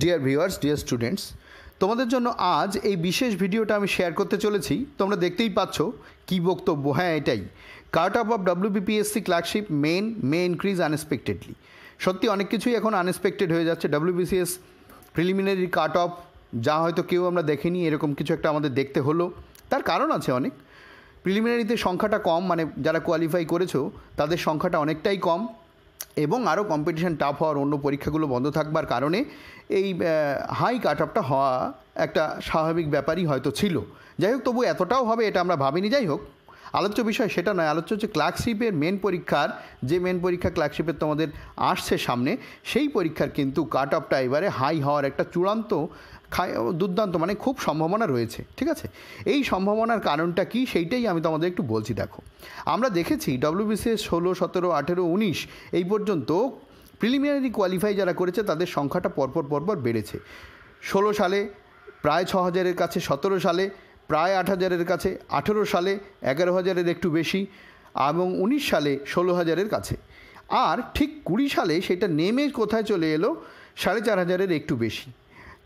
dear viewers dear students তোমাদের জন্য আজ এই বিশেষ ভিডিওটা আমি শেয়ার করতে চলেছি তোমরা দেখতেই পাচ্ছ কি বক্তব্য হ্যাঁ এটাই cut up of WBPSC clerkship main may increase unexpectedly সত্যি অনেক কিছুই এখন আনএক্সপেক্টেড হয়ে যাচ্ছে বিসিএস প্রিলিমিনারি কাট অফ যা হয়তো কেউ আমরা দেখিনি এরকম কিছু একটা আমাদের দেখতে হলো তার কারণ আছে অনেক প্রিলিমিনারিতে সংখ্যাটা কম মানে যারা কোয়ালিফাই করেছো তাদের সংখ্যাটা অনেকটাই কম এবং আরও কম্পিটিশান টাফ হওয়ার অন্য পরীক্ষাগুলো বন্ধ থাকবার কারণে এই হাই কাট অফটা হওয়া একটা স্বাভাবিক ব্যাপারই হয়তো ছিল যাই হোক তবু এতটাও হবে এটা আমরা ভাবিনি যাই হোক আলোচ্য বিষয় সেটা নয় আলোচ্য হচ্ছে ক্লার্কশিপের মেন পরীক্ষার যে মেন পরীক্ষা ক্লার্কশিপের তোমাদের আসছে সামনে সেই পরীক্ষার কিন্তু কাট অফটা এবারে হাই হওয়ার একটা চূড়ান্ত দুর্দান্ত মানে খুব সম্ভাবনা রয়েছে ঠিক আছে এই সম্ভাবনার কারণটা কি সেইটাই আমি তোমাদের একটু বলছি দেখো আমরা দেখেছি ডব্লিউবিসিএস ষোলো সতেরো আঠেরো উনিশ এই পর্যন্ত প্রিলিমিনারি কোয়ালিফাই যারা করেছে তাদের সংখ্যাটা পরপর পরপর বেড়েছে ষোলো সালে প্রায় ছ হাজারের কাছে সতেরো সালে প্রায় আট হাজারের কাছে আঠেরো সালে এগারো হাজারের একটু বেশি এবং উনিশ সালে ষোলো হাজারের কাছে আর ঠিক কুড়ি সালে সেটা নেমে কোথায় চলে এলো সাড়ে চার হাজারের একটু বেশি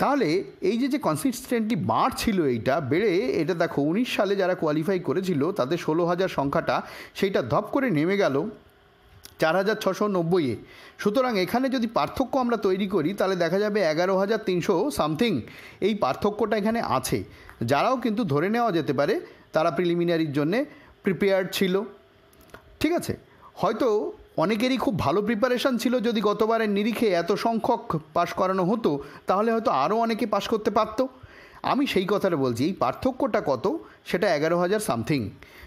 তাহলে এই যে যে কনসিস্টেন্টলি বাড়ছিল এইটা বেড়ে এটা দেখো উনিশ সালে যারা কোয়ালিফাই করেছিল তাদের ষোলো হাজার সংখ্যাটা সেইটা ধপ করে নেমে গেল চার হাজার ছশো নব্বইয়ে সুতরাং এখানে যদি পার্থক্য আমরা তৈরি করি তাহলে দেখা যাবে এগারো হাজার তিনশো সামথিং এই পার্থক্যটা এখানে আছে যারাও কিন্তু ধরে নেওয়া যেতে পারে তারা প্রিলিমিনারির জন্যে প্রিপেয়ার্ড ছিল ঠিক আছে হয়তো অনেকেরই খুব ভালো প্রিপারেশান ছিল যদি গতবারের নিরিখে এত সংখ্যক পাশ করানো হতো তাহলে হয়তো আরও অনেকে পাশ করতে পারতো আমি সেই কথাটা বলছি এই পার্থক্যটা কত সেটা এগারো হাজার সামথিং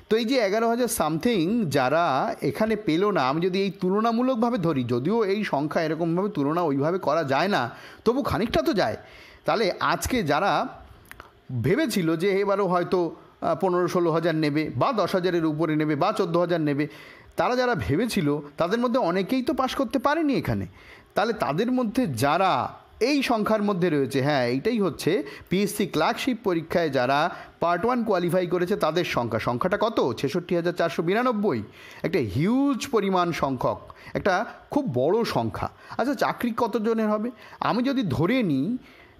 তো এই যে এগারো হাজার সামথিং যারা এখানে পেল না আমি যদি এই তুলনামূলকভাবে ধরি যদিও এই সংখ্যা এরকমভাবে তুলনা ওইভাবে করা যায় না তবু খানিকটা তো যায় তাহলে আজকে যারা ভেবেছিল যে এবারও হয়তো পনেরো ষোলো হাজার নেবে বা দশ হাজারের উপরে নেবে বা চোদ্দো হাজার নেবে তারা যারা ভেবেছিল তাদের মধ্যে অনেকেই তো পাশ করতে পারেনি এখানে তাহলে তাদের মধ্যে যারা এই সংখ্যার মধ্যে রয়েছে হ্যাঁ এইটাই হচ্ছে পিএসসি ক্লার্কশিপ পরীক্ষায় যারা পার্ট ওয়ান কোয়ালিফাই করেছে তাদের সংখ্যা সংখ্যাটা কত ছেষট্টি হাজার চারশো বিরানব্বই একটা হিউজ পরিমাণ সংখ্যক একটা খুব বড় সংখ্যা আচ্ছা চাকরি কতজনের হবে আমি যদি ধরে নিই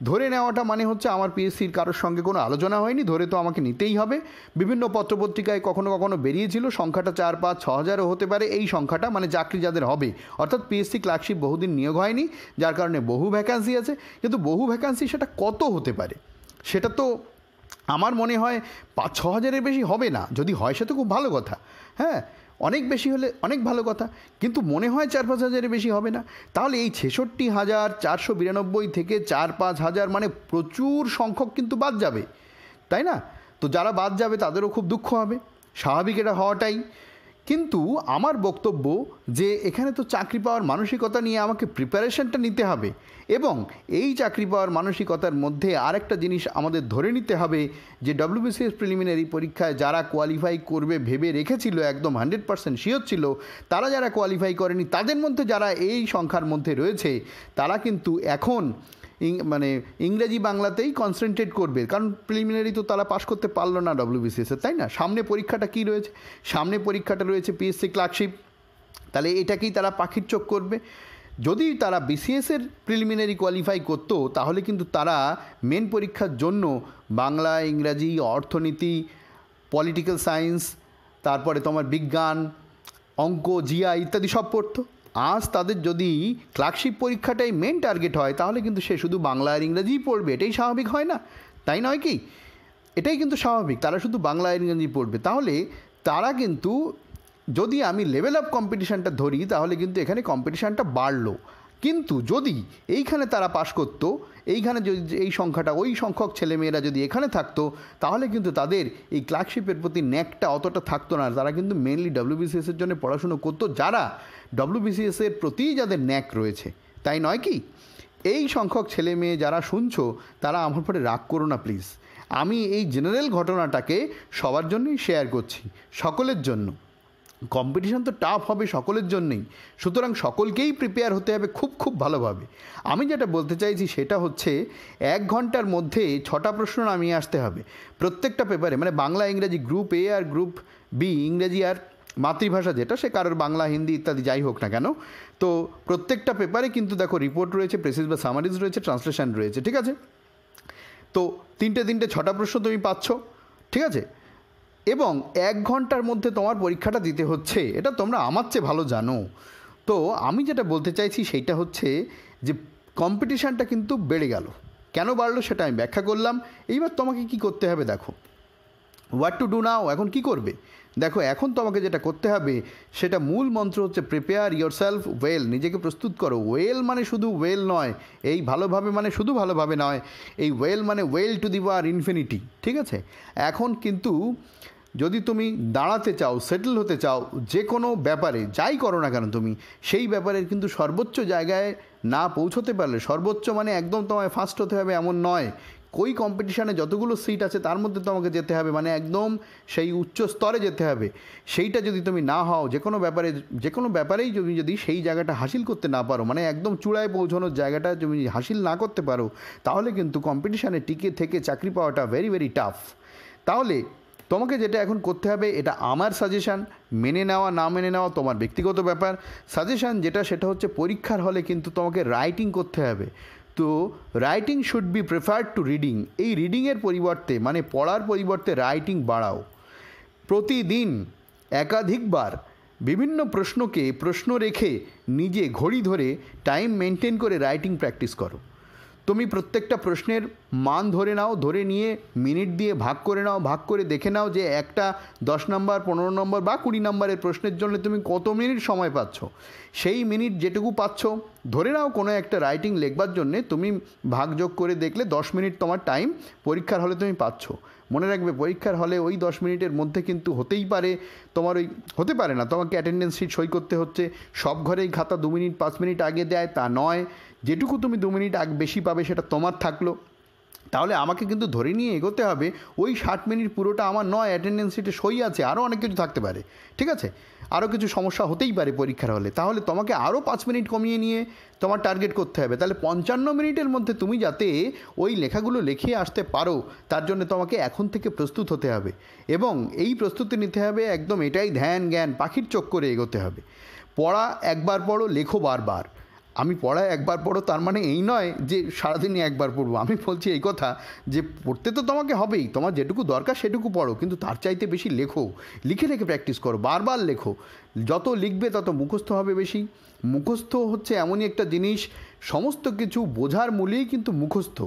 ধরে নেওয়াটা মানে হচ্ছে আমার পিএসসির কারোর সঙ্গে কোনো আলোচনা হয়নি ধরে তো আমাকে নিতেই হবে বিভিন্ন পত্রপত্রিকায় কখনো কখনো বেরিয়েছিল সংখ্যাটা চার পাঁচ ছ হাজারও হতে পারে এই সংখ্যাটা মানে চাকরি যাদের হবে অর্থাৎ পিএসসি ক্লার্কশিপ বহুদিন নিয়োগ হয়নি যার কারণে বহু ভ্যাকান্সি আছে কিন্তু বহু ভ্যাকান্সি সেটা কত হতে পারে সেটা তো আমার মনে হয় পাঁচ ছ হাজারের বেশি হবে না যদি হয় সে তো খুব ভালো কথা হ্যাঁ অনেক বেশি হলে অনেক ভালো কথা কিন্তু মনে হয় চার পাঁচ হাজারের বেশি হবে না তাহলে এই ছেষট্টি হাজার চারশো বিরানব্বই থেকে চার পাঁচ হাজার মানে প্রচুর সংখ্যক কিন্তু বাদ যাবে তাই না তো যারা বাদ যাবে তাদেরও খুব দুঃখ হবে স্বাভাবিক এটা হওয়াটাই কিন্তু আমার বক্তব্য যে এখানে তো চাকরি পাওয়ার মানসিকতা নিয়ে আমাকে প্রিপারেশনটা নিতে হবে এবং এই চাকরি পাওয়ার মানসিকতার মধ্যে আরেকটা জিনিস আমাদের ধরে নিতে হবে যে ডব্লিউবিসিএস প্রিলিমিনারি পরীক্ষায় যারা কোয়ালিফাই করবে ভেবে রেখেছিল একদম হান্ড্রেড পার্সেন্ট শিওর ছিল তারা যারা কোয়ালিফাই করেনি তাদের মধ্যে যারা এই সংখ্যার মধ্যে রয়েছে তারা কিন্তু এখন মানে ইংরেজি বাংলাতেই কনসেন্ট্রেট করবে কারণ প্রিলিমিনারি তো তারা পাশ করতে পারলো না ডব্লিউবিসিএসে তাই না সামনে পরীক্ষাটা কি রয়েছে সামনে পরীক্ষাটা রয়েছে পিএসসি ক্লার্কশিপ তাহলে এটাকেই তারা পাখির চোখ করবে যদি তারা বিসিএসের প্রিলিমিনারি কোয়ালিফাই করতো তাহলে কিন্তু তারা মেন পরীক্ষার জন্য বাংলা ইংরাজি অর্থনীতি পলিটিক্যাল সায়েন্স তারপরে তোমার বিজ্ঞান অঙ্ক জিয়া ইত্যাদি সব পড়তো আজ তাদের যদি ক্লার্কশিপ পরীক্ষাটাই মেন টার্গেট হয় তাহলে কিন্তু সে শুধু বাংলা আর ইংরাজিই পড়বে এটাই স্বাভাবিক হয় না তাই নয় কি এটাই কিন্তু স্বাভাবিক তারা শুধু বাংলা আর ইংরাজি পড়বে তাহলে তারা কিন্তু যদি আমি লেভেল অফ কম্পিটিশানটা ধরি তাহলে কিন্তু এখানে কম্পিটিশানটা বাড়লো কিন্তু যদি এইখানে তারা পাশ করত এইখানে যদি এই সংখ্যাটা ওই সংখ্যক ছেলেমেয়েরা যদি এখানে থাকতো তাহলে কিন্তু তাদের এই ক্লার্কশিপের প্রতি ন্যাকটা অতটা থাকতো না তারা কিন্তু মেনলি ডব্লিউবিসিএসের জন্য পড়াশুনো করতো যারা ডব্লিউবিসিএসের প্রতি যাদের ন্যাক রয়েছে তাই নয় কি এই সংখ্যক ছেলে মেয়ে যারা শুনছো তারা আমার পরে রাগ করো না প্লিজ আমি এই জেনারেল ঘটনাটাকে সবার জন্যই শেয়ার করছি সকলের জন্য কম্পিটিশান তো টাফ হবে সকলের জন্যেই সুতরাং সকলকেই প্রিপেয়ার হতে হবে খুব খুব ভালোভাবে আমি যেটা বলতে চাইছি সেটা হচ্ছে এক ঘন্টার মধ্যে ছটা প্রশ্ন নামিয়ে আসতে হবে প্রত্যেকটা পেপারে মানে বাংলা ইংরাজি গ্রুপ এ আর গ্রুপ বি ইংরেজি আর মাতৃভাষা যেটা সে কারোর বাংলা হিন্দি ইত্যাদি যাই হোক না কেন তো প্রত্যেকটা পেপারে কিন্তু দেখো রিপোর্ট রয়েছে প্রেসিস বা সামারিজ রয়েছে ট্রান্সলেশান রয়েছে ঠিক আছে তো তিনটে তিনটে ছটা প্রশ্ন তুমি পাচ্ছ ঠিক আছে এবং এক ঘন্টার মধ্যে তোমার পরীক্ষাটা দিতে হচ্ছে এটা তোমরা আমার চেয়ে ভালো জানো তো আমি যেটা বলতে চাইছি সেইটা হচ্ছে যে কম্পিটিশানটা কিন্তু বেড়ে গেল কেন বাড়লো সেটা আমি ব্যাখ্যা করলাম এইবার তোমাকে কি করতে হবে দেখো হোয়াট টু ডু নাও এখন কি করবে দেখো এখন তোমাকে যেটা করতে হবে সেটা মূল মন্ত্র হচ্ছে প্রিপেয়ার সেলফ ওয়েল নিজেকে প্রস্তুত করো ওয়েল মানে শুধু ওয়েল নয় এই ভালোভাবে মানে শুধু ভালোভাবে নয় এই ওয়েল মানে well to the war infinity ঠিক আছে এখন কিন্তু যদি তুমি দাঁড়াতে চাও সেটেল হতে চাও যে কোনো ব্যাপারে যাই করো না কেন তুমি সেই ব্যাপারে কিন্তু সর্বোচ্চ জায়গায় না পৌঁছতে পারলে সর্বোচ্চ মানে একদম তোমায় ফার্স্ট হতে হবে এমন নয় ওই কম্পিটিশানে যতগুলো সিট আছে তার মধ্যে তোমাকে যেতে হবে মানে একদম সেই উচ্চ স্তরে যেতে হবে সেইটা যদি তুমি না হও যে কোনো ব্যাপারে যে কোনো ব্যাপারেই তুমি যদি সেই জায়গাটা হাসিল করতে না পারো মানে একদম চূড়ায় পৌঁছানোর জায়গাটা তুমি হাসিল না করতে পারো তাহলে কিন্তু কম্পিটিশানে টিকে থেকে চাকরি পাওয়াটা ভেরি ভেরি টাফ তাহলে তোমাকে যেটা এখন করতে হবে এটা আমার সাজেশান মেনে নেওয়া না মেনে নেওয়া তোমার ব্যক্তিগত ব্যাপার সাজেশান যেটা সেটা হচ্ছে পরীক্ষার হলে কিন্তু তোমাকে রাইটিং করতে হবে তো writing should be preferred to reading এই রিডিংয়ের পরিবর্তে মানে পড়ার পরিবর্তে রাইটিং বাড়াও প্রতিদিন একাধিকবার বিভিন্ন প্রশ্নকে প্রশ্ন রেখে নিজে ঘড়ি ধরে টাইম মেনটেন করে রাইটিং প্র্যাকটিস করো তুমি প্রত্যেকটা প্রশ্নের মান ধরে নাও ধরে নিয়ে মিনিট দিয়ে ভাগ করে নাও ভাগ করে দেখে নাও যে একটা দশ নম্বর পনেরো নম্বর বা কুড়ি নম্বরের প্রশ্নের জন্য তুমি কত মিনিট সময় পাচ্ছ সেই মিনিট যেটুকু পাচ্ছ ধরে নাও কোনো একটা রাইটিং লেখবার জন্যে তুমি ভাগ যোগ করে দেখলে দশ মিনিট তোমার টাইম পরীক্ষার হলে তুমি পাচ্ছ মনে রাখবে পরীক্ষার হলে ওই দশ মিনিটের মধ্যে কিন্তু হতেই পারে তোমার ওই হতে পারে না তোমাকে অ্যাটেন্ডেন্স শিট সই করতে হচ্ছে সব ঘরেই খাতা দু মিনিট পাঁচ মিনিট আগে দেয় তা নয় যেটুকু তুমি দু মিনিট আগে বেশি পাবে সেটা তোমার থাকলো তাহলে আমাকে কিন্তু ধরে নিয়ে এগোতে হবে ওই ষাট মিনিট পুরোটা আমার নয় অ্যাটেন্ডেন্স সিটে সই আছে আরও অনেক কিছু থাকতে পারে ঠিক আছে আরও কিছু সমস্যা হতেই পারে পরীক্ষার হলে তাহলে তোমাকে আরও পাঁচ মিনিট কমিয়ে নিয়ে তোমার টার্গেট করতে হবে তাহলে পঞ্চান্ন মিনিটের মধ্যে তুমি যাতে ওই লেখাগুলো লেখে আসতে পারো তার জন্য তোমাকে এখন থেকে প্রস্তুত হতে হবে এবং এই প্রস্তুতি নিতে হবে একদম এটাই ধ্যান জ্ঞান পাখির চোখ করে এগোতে হবে পড়া একবার পড়ো লেখো বারবার আমি পড়ায় একবার পড়ো তার মানে এই নয় যে সারাদিনই একবার পড়বো আমি বলছি এই কথা যে পড়তে তো তোমাকে হবেই তোমার যেটুকু দরকার সেটুকু পড়ো কিন্তু তার চাইতে বেশি লেখো লিখে লিখে প্র্যাকটিস করো বারবার লেখো যত লিখবে তত মুখস্থ হবে বেশি মুখস্থ হচ্ছে এমনই একটা জিনিস সমস্ত কিছু বোঝার মূলেই কিন্তু মুখস্থ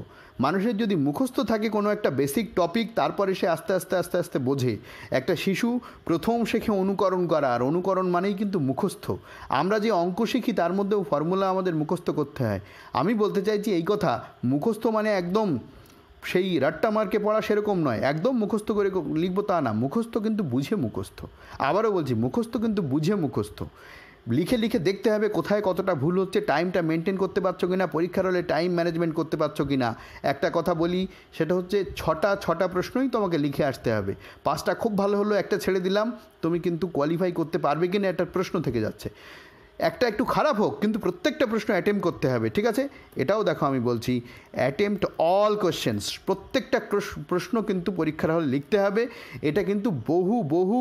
মানুষের যদি মুখস্থ থাকে কোনো একটা বেসিক টপিক তারপরে সে আস্তে আস্তে আস্তে আস্তে বোঝে একটা শিশু প্রথম শেখে অনুকরণ করা আর অনুকরণ মানেই কিন্তু মুখস্থ আমরা যে অঙ্ক শিখি তার মধ্যেও ফর্মুলা আমাদের মুখস্থ করতে হয় আমি বলতে চাইছি এই কথা মুখস্থ মানে একদম সেই রাট্টা মার্কে পড়া সেরকম নয় একদম মুখস্থ করে লিখবো তা না মুখস্থ কিন্তু বুঝে মুখস্থ আবারও বলছি মুখস্থ কিন্তু বুঝে মুখস্থ লিখে লিখে দেখতে হবে কোথায় কতটা ভুল হচ্ছে টাইমটা মেনটেন করতে পারছো কি না পরীক্ষার হলে টাইম ম্যানেজমেন্ট করতে পারছো কি না একটা কথা বলি সেটা হচ্ছে ছটা ছটা প্রশ্নই তোমাকে লিখে আসতে হবে পাঁচটা খুব ভালো হলো একটা ছেড়ে দিলাম তুমি কিন্তু কোয়ালিফাই করতে পারবে কি না একটা প্রশ্ন থেকে যাচ্ছে একটা একটু খারাপ হোক কিন্তু প্রত্যেকটা প্রশ্ন অ্যাটেম্প করতে হবে ঠিক আছে এটাও দেখো আমি বলছি অ্যাটেম্পট অল কোয়েশ্চেন্স প্রত্যেকটা প্রশ্ন কিন্তু পরীক্ষার হলে লিখতে হবে এটা কিন্তু বহু বহু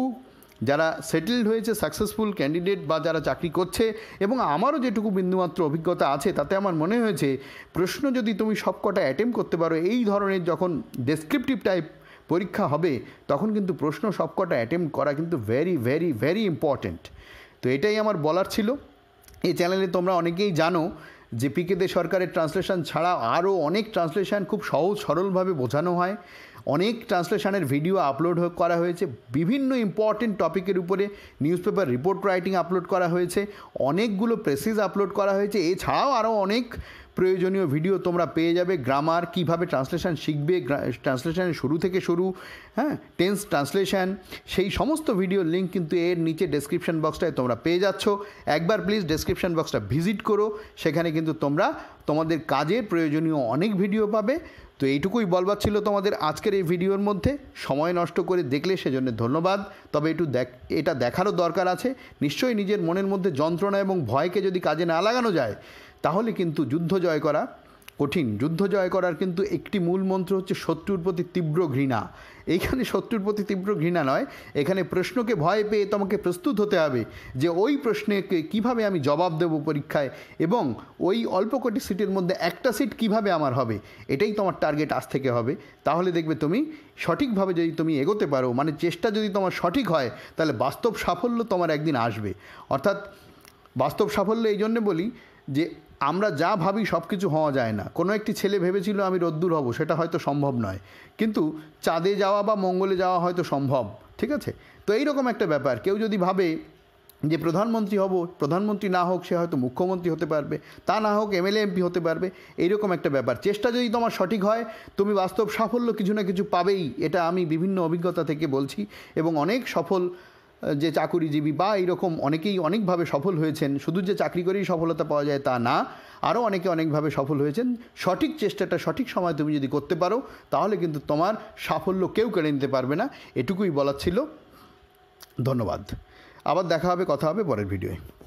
যারা সেটেলড হয়েছে সাকসেসফুল ক্যান্ডিডেট বা যারা চাকরি করছে এবং আমারও যেটুকু বিন্দুমাত্র অভিজ্ঞতা আছে তাতে আমার মনে হয়েছে প্রশ্ন যদি তুমি সবকটা অ্যাটেম্প করতে পারো এই ধরনের যখন ডেসক্রিপটিভ টাইপ পরীক্ষা হবে তখন কিন্তু প্রশ্ন সবকটা অ্যাটেম্প করা কিন্তু ভেরি ভেরি ভেরি ইম্পর্ট্যান্ট তো এটাই আমার বলার ছিল এই চ্যানেলে তোমরা অনেকেই জানো যে পিকেতে সরকারের ট্রান্সলেশন ছাড়া আরও অনেক ট্রান্সলেশন খুব সহজ সরলভাবে বোঝানো হয় অনেক ট্রান্সলেশনের ভিডিও আপলোড করা হয়েছে বিভিন্ন ইম্পর্টেন্ট টপিকের উপরে news paper report writing upload করা হয়েছে অনেকগুলো প্রেসিস আপলোড করা হয়েছে এছাড়াও আরও অনেক প্রয়োজনীয় ভিডিও তোমরা পেয়ে যাবে গ্রামার কিভাবে ট্রান্সলেশন শিখবে ট্রান্সলেশান শুরু থেকে শুরু হ্যাঁ টেন্স ট্রান্সলেশন সেই সমস্ত ভিডিওর লিঙ্ক কিন্তু এর নিচে ডেসক্রিপশন বক্সটায় তোমরা পেয়ে যাচ্ছ একবার প্লিজ ডেসক্রিপশন বক্সটা ভিজিট করো সেখানে কিন্তু তোমরা তোমাদের কাজে প্রয়োজনীয় অনেক ভিডিও পাবে তো এইটুকুই বলবার ছিল তোমাদের আজকের এই ভিডিওর মধ্যে সময় নষ্ট করে দেখলে সেজন্য ধন্যবাদ তবে একটু দেখ এটা দেখারও দরকার আছে নিশ্চয়ই নিজের মনের মধ্যে যন্ত্রণা এবং ভয়কে যদি কাজে না লাগানো যায় তাহলে কিন্তু যুদ্ধ জয় করা কঠিন যুদ্ধ জয় করার কিন্তু একটি মূল মন্ত্র হচ্ছে শত্রুর প্রতি তীব্র ঘৃণা এইখানে শত্রুর প্রতি তীব্র ঘৃণা নয় এখানে প্রশ্নকে ভয় পেয়ে তোমাকে প্রস্তুত হতে হবে যে ওই প্রশ্নকে কিভাবে আমি জবাব দেব পরীক্ষায় এবং ওই অল্প কটি সিটের মধ্যে একটা সিট কিভাবে আমার হবে এটাই তোমার টার্গেট আজ থেকে হবে তাহলে দেখবে তুমি সঠিকভাবে যদি তুমি এগোতে পারো মানে চেষ্টা যদি তোমার সঠিক হয় তাহলে বাস্তব সাফল্য তোমার একদিন আসবে অর্থাৎ বাস্তব সাফল্য এই জন্যে বলি যে আমরা যা ভাবি সব কিছু হওয়া যায় না কোনো একটি ছেলে ভেবেছিল আমি রোদ্দুর হব সেটা হয়তো সম্ভব নয় কিন্তু চাঁদে যাওয়া বা মঙ্গলে যাওয়া হয়তো সম্ভব ঠিক আছে তো এইরকম একটা ব্যাপার কেউ যদি ভাবে যে প্রধানমন্ত্রী হব প্রধানমন্ত্রী না হোক সে হয়তো মুখ্যমন্ত্রী হতে পারবে তা না হোক এমএলএ এমপি হতে পারবে এইরকম একটা ব্যাপার চেষ্টা যদি তোমার সঠিক হয় তুমি বাস্তব সাফল্য কিছু না কিছু পাবেই এটা আমি বিভিন্ন অভিজ্ঞতা থেকে বলছি এবং অনেক সফল যে চাকুরিজীবী বা এইরকম অনেকেই অনেকভাবে সফল হয়েছেন শুধু যে চাকরি করেই সফলতা পাওয়া যায় তা না আরও অনেকে অনেকভাবে সফল হয়েছেন সঠিক চেষ্টাটা সঠিক সময় তুমি যদি করতে পারো তাহলে কিন্তু তোমার সাফল্য কেউ কেড়ে নিতে পারবে না এটুকুই বলার ছিল ধন্যবাদ আবার দেখা হবে কথা হবে পরের ভিডিওয়